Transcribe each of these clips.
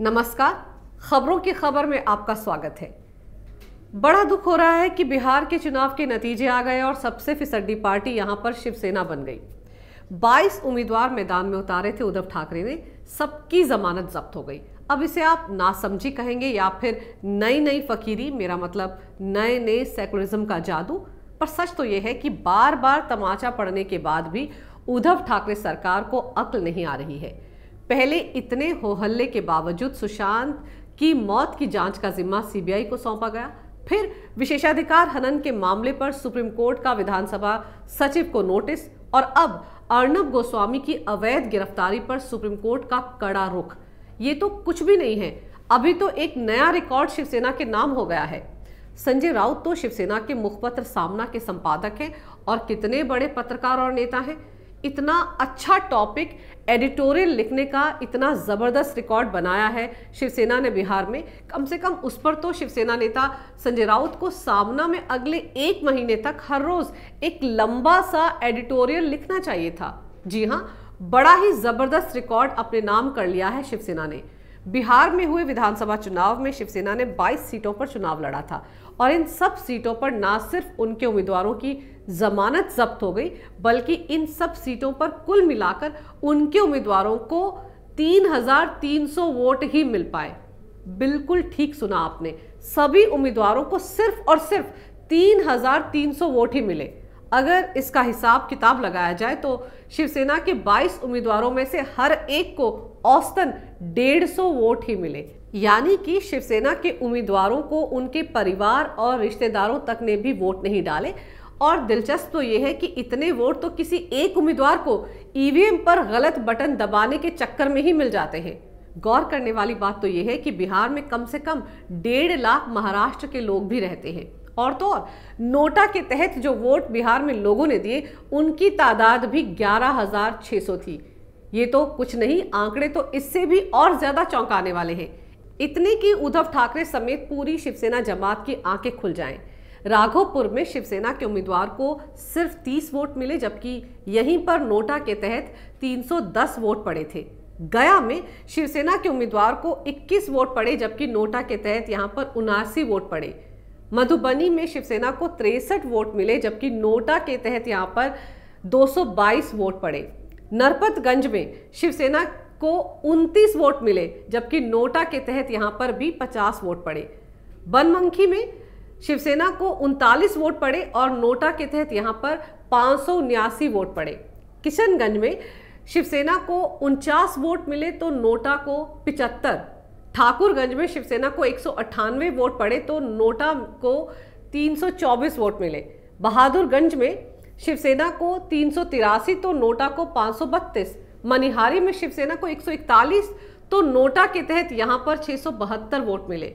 नमस्कार खबरों की खबर में आपका स्वागत है बड़ा दुख हो रहा है कि बिहार के चुनाव के नतीजे आ गए और सबसे फिसड्डी पार्टी यहां पर शिवसेना बन गई 22 उम्मीदवार मैदान में उतारे थे उद्धव ठाकरे ने सबकी जमानत जब्त हो गई अब इसे आप नासमझी कहेंगे या फिर नई नई फकीरी मेरा मतलब नए नए सेकुलरिज्म का जादू पर सच तो यह है कि बार बार तमाचा पड़ने के बाद भी उद्धव ठाकरे सरकार को अक्ल नहीं आ रही है पहले इतने हो हल्ले के बावजूद सुशांत की मौत की जांच का जिम्मा सीबीआई को सौंपा गया फिर विशेषाधिकार हनन के मामले पर सुप्रीम कोर्ट का विधानसभा सचिव को नोटिस और अब अर्णब गोस्वामी की अवैध गिरफ्तारी पर सुप्रीम कोर्ट का कड़ा रुख ये तो कुछ भी नहीं है अभी तो एक नया रिकॉर्ड शिवसेना के नाम हो गया है संजय राउत तो शिवसेना के मुखपत्र सामना के संपादक हैं और कितने बड़े पत्रकार और नेता हैं इतना अच्छा टॉपिक एडिटोरियल लिखने का इतना ज़बरदस्त रिकॉर्ड बनाया है शिवसेना ने बिहार में कम से कम उस पर तो शिवसेना नेता संजय राउत को सामना में अगले एक महीने तक हर रोज़ एक लंबा सा एडिटोरियल लिखना चाहिए था जी हाँ बड़ा ही ज़बरदस्त रिकॉर्ड अपने नाम कर लिया है शिवसेना ने बिहार में हुए विधानसभा चुनाव में शिवसेना ने 22 सीटों पर चुनाव लड़ा था और इन सब सीटों पर ना सिर्फ उनके उम्मीदवारों की ज़मानत जब्त हो गई बल्कि इन सब सीटों पर कुल मिलाकर उनके उम्मीदवारों को 3,300 वोट ही मिल पाए बिल्कुल ठीक सुना आपने सभी उम्मीदवारों को सिर्फ और सिर्फ 3,300 वोट ही मिले अगर इसका हिसाब किताब लगाया जाए तो शिवसेना के 22 उम्मीदवारों में से हर एक को औसतन 150 वोट ही मिले यानी कि शिवसेना के उम्मीदवारों को उनके परिवार और रिश्तेदारों तक ने भी वोट नहीं डाले और दिलचस्प तो ये है कि इतने वोट तो किसी एक उम्मीदवार को ईवीएम e पर गलत बटन दबाने के चक्कर में ही मिल जाते हैं गौर करने वाली बात तो यह है कि बिहार में कम से कम डेढ़ लाख महाराष्ट्र के लोग भी रहते हैं और तो और नोटा के तहत जो वोट बिहार में लोगों ने दिए उनकी तादाद भी ग्यारह हजार छः सौ थी ये तो कुछ नहीं आंकड़े तो इससे भी और ज़्यादा चौंकाने वाले हैं इतने की उद्धव ठाकरे समेत पूरी शिवसेना जमात की आंखें खुल जाएं राघोपुर में शिवसेना के उम्मीदवार को सिर्फ 30 वोट मिले जबकि यहीं पर नोटा के तहत 310 वोट पड़े थे गया में शिवसेना के उम्मीदवार को 21 वोट पड़े जबकि नोटा के तहत यहां पर उनासी वोट पड़े मधुबनी में शिवसेना को तिरसठ वोट मिले जबकि नोटा के तहत यहां पर 222 वोट पड़े नरपतगंज में शिवसेना को 29 वोट मिले जबकि नोटा के तहत यहां पर भी 50 वोट पड़े बनमंखी में शिवसेना को उनतालीस वोट पड़े और नोटा के तहत यहाँ पर पाँच वोट पड़े किशनगंज में शिवसेना को उनचास वोट मिले तो नोटा को पिचहत्तर ठाकुरगंज में शिवसेना को एक वोट पड़े तो नोटा को 324 वोट मिले बहादुरगंज में शिवसेना को तीन तो नोटा को पाँच मनिहारी में शिवसेना को 141 तो नोटा के तहत यहाँ पर छः वोट मिले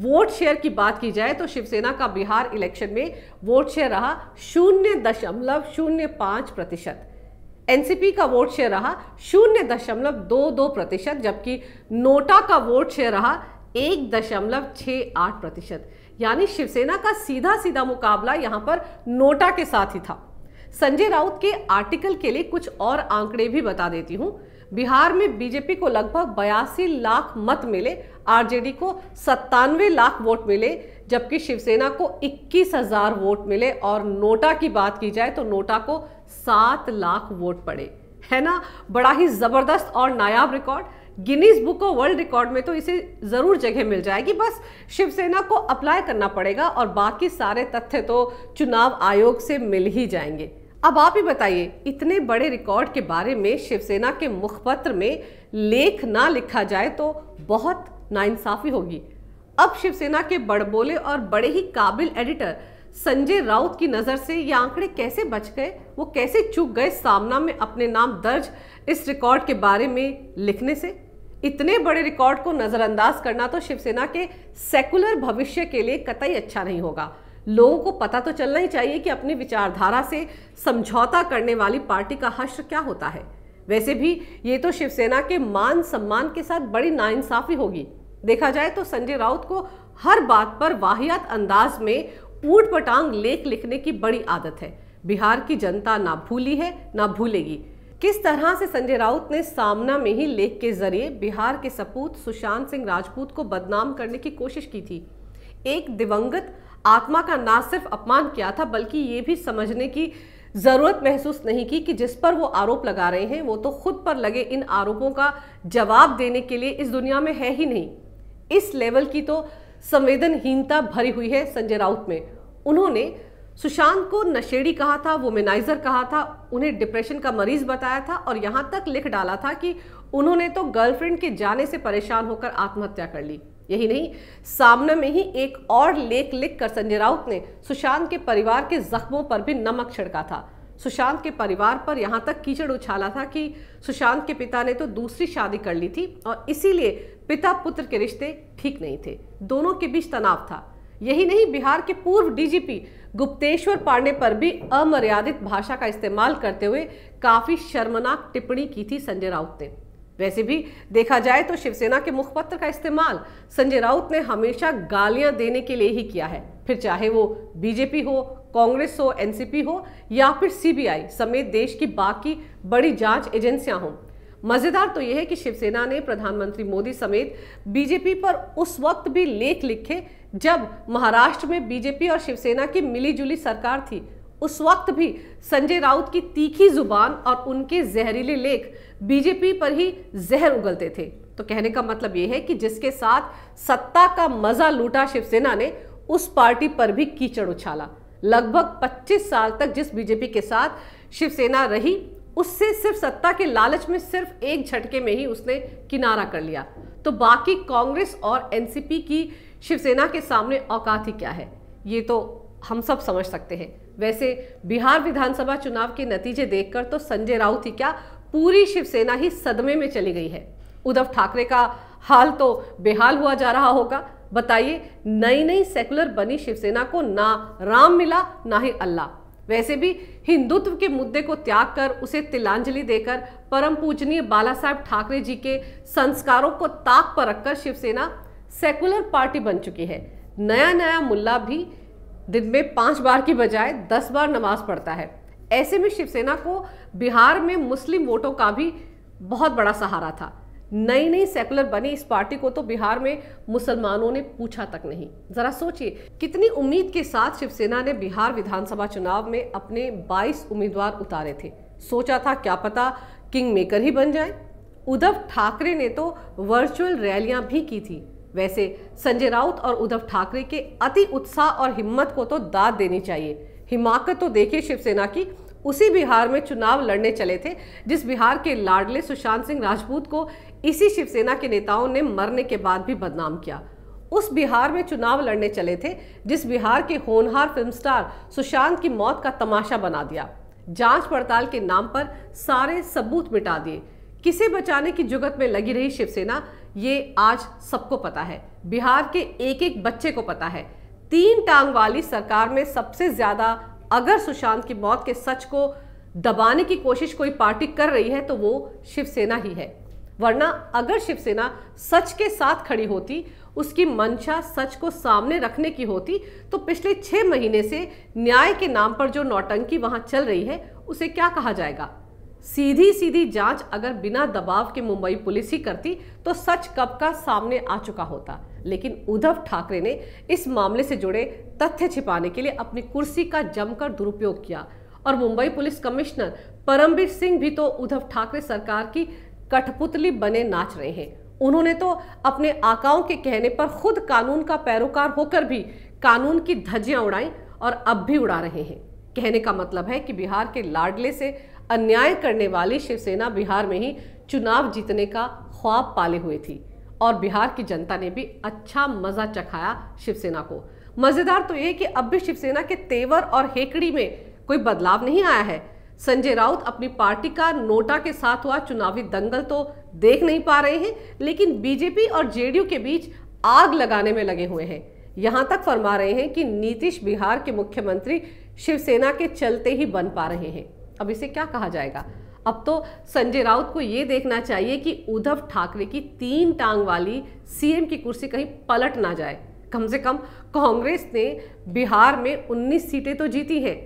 वोट शेयर की बात की जाए तो शिवसेना का बिहार इलेक्शन में वोट शेयर रहा शून्य दशमलव शून्य पाँच प्रतिशत एनसीपी का वोट शेयर रहा शून्य दशमलव दो दो प्रतिशत जबकि नोटा का वोट शेयर रहा एक दशमलव छः आठ प्रतिशत यानी शिवसेना का सीधा सीधा मुकाबला यहाँ पर नोटा के साथ ही था संजय राउत के आर्टिकल के लिए कुछ और आंकड़े भी बता देती हूँ बिहार में बीजेपी को लगभग बयासी लाख मत मिले आरजेडी को सत्तानवे लाख वोट मिले जबकि शिवसेना को इक्कीस हजार वोट मिले और नोटा की बात की जाए तो नोटा को सात लाख वोट पड़े है ना बड़ा ही ज़बरदस्त और नायाब record Guinness book of world record में तो इसे ज़रूर जगह मिल जाएगी बस शिवसेना को अप्लाई करना पड़ेगा और बाकी सारे तथ्य तो चुनाव आयोग से मिल ही जाएंगे अब आप ही बताइए इतने बड़े रिकॉर्ड के बारे में शिवसेना के मुखपत्र में लेख ना लिखा जाए तो बहुत नाइंसाफी होगी अब शिवसेना के बड़बोले और बड़े ही काबिल एडिटर संजय राउत की नज़र से ये आंकड़े कैसे बच गए वो कैसे चूक गए सामना में अपने नाम दर्ज इस रिकॉर्ड के बारे में लिखने से इतने बड़े रिकॉर्ड को नज़रअंदाज करना तो शिवसेना के सेकुलर भविष्य के लिए कतई अच्छा नहीं होगा लोगों को पता तो चलना ही चाहिए कि अपनी विचारधारा से समझौता करने वाली पार्टी का हश्र क्या होता है वैसे भी ये तो शिवसेना के मान सम्मान के साथ बड़ी नाइंसाफ़ी होगी देखा जाए तो संजय राउत को हर बात पर वाहियात अंदाज में ऊट पटांग लेख लिखने की बड़ी आदत है बिहार की जनता ना भूली है ना भूलेगी किस तरह से संजय राउत ने सामना में ही लेख के जरिए बिहार के सपूत सुशांत सिंह राजपूत को बदनाम करने की कोशिश की थी एक दिवंगत आत्मा का ना सिर्फ अपमान किया था बल्कि ये भी समझने की ज़रूरत महसूस नहीं की कि जिस पर वो आरोप लगा रहे हैं वो तो खुद पर लगे इन आरोपों का जवाब देने के लिए इस दुनिया में है ही नहीं इस लेवल की तो संवेदनहीनता भरी हुई है संजय राउत में उन्होंने सुशांत को नशेड़ी कहा था वोमेनाइजर कहा था उन्हें डिप्रेशन का मरीज बताया था और यहां तक लिख डाला था कि उन्होंने तो गर्लफ्रेंड के जाने से परेशान होकर आत्महत्या कर ली यही नहीं सामने में ही एक और लेख लिखकर संजय राउत ने सुशांत के परिवार के जख्मों पर भी नमक छिड़का था सुशांत के परिवार पर यहाँ तक कीचड़ उछाला था कि सुशांत के पिता ने तो दूसरी शादी कर ली थी और इसीलिए पिता पुत्र के रिश्ते ठीक नहीं थे दोनों के बीच तनाव था यही नहीं बिहार के पूर्व डीजीपी गुप्तेश्वर पांडे पर भी अमर्यादित भाषा का इस्तेमाल करते हुए काफ़ी शर्मनाक टिप्पणी की थी संजय राउत ने वैसे भी देखा जाए तो शिवसेना के मुखपत्र का इस्तेमाल संजय राउत ने हमेशा गालियां देने के लिए ही किया है फिर चाहे वो बीजेपी हो कांग्रेस हो एनसीपी हो या फिर सीबीआई समेत देश की बाकी बड़ी जांच एजेंसियां हों मज़ेदार तो यह है कि शिवसेना ने प्रधानमंत्री मोदी समेत बीजेपी पर उस वक्त भी लेख लिखे जब महाराष्ट्र में बीजेपी और शिवसेना की मिलीजुली सरकार थी उस वक्त भी संजय राउत की तीखी जुबान और उनके जहरीले लेख बीजेपी पर ही जहर उगलते थे तो कहने का मतलब यह है कि जिसके साथ सत्ता का मजा लूटा शिवसेना ने उस पार्टी पर भी कीचड़ उछाला लगभग 25 साल तक जिस बीजेपी के साथ शिवसेना रही उससे सिर्फ सत्ता के लालच में सिर्फ एक झटके में ही उसने किनारा कर लिया तो बाकी कांग्रेस और एनसीपी की शिवसेना के सामने औकात ही क्या है ये तो हम सब समझ सकते हैं वैसे बिहार विधानसभा चुनाव के नतीजे देखकर तो संजय राउत ही क्या पूरी शिवसेना ही सदमे में चली गई है उद्धव ठाकरे का हाल तो बेहाल हुआ जा रहा होगा बताइए नई नई सेकुलर बनी शिवसेना को ना राम मिला ना ही अल्लाह वैसे भी हिंदुत्व के मुद्दे को त्याग कर उसे तिलांजलि देकर परम पूजनीय बाला साहब ठाकरे जी के संस्कारों को ताक पर रखकर शिवसेना सेकुलर पार्टी बन चुकी है नया नया मुल्ला भी दिन में पाँच बार की बजाय दस बार नमाज पढ़ता है ऐसे में शिवसेना को बिहार में मुस्लिम वोटों का भी बहुत बड़ा सहारा था नई नई सेकुलर बनी इस पार्टी को तो बिहार में मुसलमानों ने पूछा तक नहीं जरा सोचिए कितनी उम्मीद के साथ शिवसेना ने बिहार विधानसभा चुनाव में अपने 22 उम्मीदवार उतारे थे सोचा था क्या पता किंग मेकर ही बन जाए उद्धव ठाकरे ने तो वर्चुअल रैलियां भी की थी वैसे संजय राउत और उद्धव ठाकरे के अति उत्साह और हिम्मत को तो दाद देनी चाहिए हिमाकत तो देखिए शिवसेना की उसी बिहार में चुनाव लड़ने चले थे जिस बिहार के लाडले सुशांत सिंह राजपूत को इसी शिवसेना के नेताओं ने मरने के बाद भी बदनाम किया उस बिहार में चुनाव लड़ने चले थे जिस बिहार के होनहार फिल्म स्टार सुशांत की मौत का तमाशा बना दिया जांच पड़ताल के नाम पर सारे सबूत मिटा दिए किसे बचाने की जुगत में लगी रही शिवसेना ये आज सबको पता है बिहार के एक एक बच्चे को पता है तीन टांग वाली सरकार में सबसे ज्यादा अगर सुशांत की मौत के सच को दबाने की कोशिश कोई पार्टी कर रही है तो वो शिवसेना ही है वरना अगर शिवसेना सच के साथ खड़ी होती उसकी मंशा सच को सामने रखने की होती तो पिछले छह महीने से न्याय के नाम पर जो नौटंकी वहां चल रही है उसे क्या कहा जाएगा सीधी सीधी जांच अगर बिना दबाव के मुंबई पुलिस ही करती तो सच कब का सामने आ चुका होता लेकिन उद्धव ठाकरे ने इस मामले से जुड़े तथ्य छिपाने के लिए अपनी कुर्सी का जमकर दुरुपयोग किया और मुंबई पुलिस कमिश्नर परमबीर सिंह भी तो उद्धव ठाकरे सरकार की कठपुतली बने नाच रहे हैं उन्होंने तो अपने आकाओं के कहने पर खुद कानून का पैरोकार होकर भी कानून की धज्जियां उड़ाई और अब भी उड़ा रहे हैं कहने का मतलब है कि बिहार के लाडले से अन्याय करने वाली शिवसेना बिहार में ही चुनाव जीतने का ख्वाब पाले हुए थी और बिहार की जनता ने भी अच्छा मज़ा चखाया शिवसेना को मज़ेदार तो ये कि अब भी शिवसेना के तेवर और हेकड़ी में कोई बदलाव नहीं आया है संजय राउत अपनी पार्टी का नोटा के साथ हुआ चुनावी दंगल तो देख नहीं पा रहे हैं लेकिन बीजेपी और जेडीयू के बीच आग लगाने में लगे हुए हैं यहां तक फरमा रहे हैं कि नीतीश बिहार के मुख्यमंत्री शिवसेना के चलते ही बन पा रहे हैं अब इसे क्या कहा जाएगा अब तो संजय राउत को ये देखना चाहिए कि उद्धव ठाकरे की तीन टांग वाली सीएम की कुर्सी कहीं पलट ना जाए कम से कम कांग्रेस ने बिहार में 19 सीटें तो जीती हैं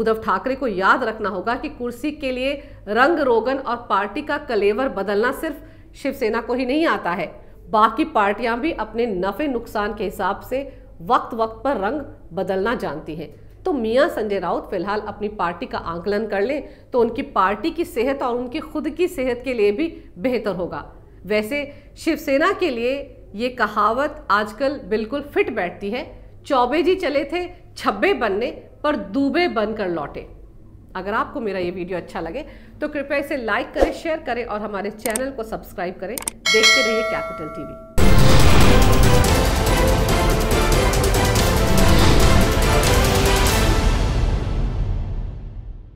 उद्धव ठाकरे को याद रखना होगा कि कुर्सी के लिए रंग रोगन और पार्टी का कलेवर बदलना सिर्फ शिवसेना को ही नहीं आता है बाकी पार्टियां भी अपने नफे नुकसान के हिसाब से वक्त वक्त पर रंग बदलना जानती हैं तो मियाँ संजय राउत फिलहाल अपनी पार्टी का आंकलन कर लें तो उनकी पार्टी की सेहत और उनकी खुद की सेहत के लिए भी बेहतर होगा वैसे शिवसेना के लिए ये कहावत आजकल बिल्कुल फिट बैठती है चौबे जी चले थे छब्बे बनने पर दूबे बनकर लौटे अगर आपको मेरा ये वीडियो अच्छा लगे तो कृपया इसे लाइक करें शेयर करें और हमारे चैनल को सब्सक्राइब करें देखते रहिए कैपिटल टीवी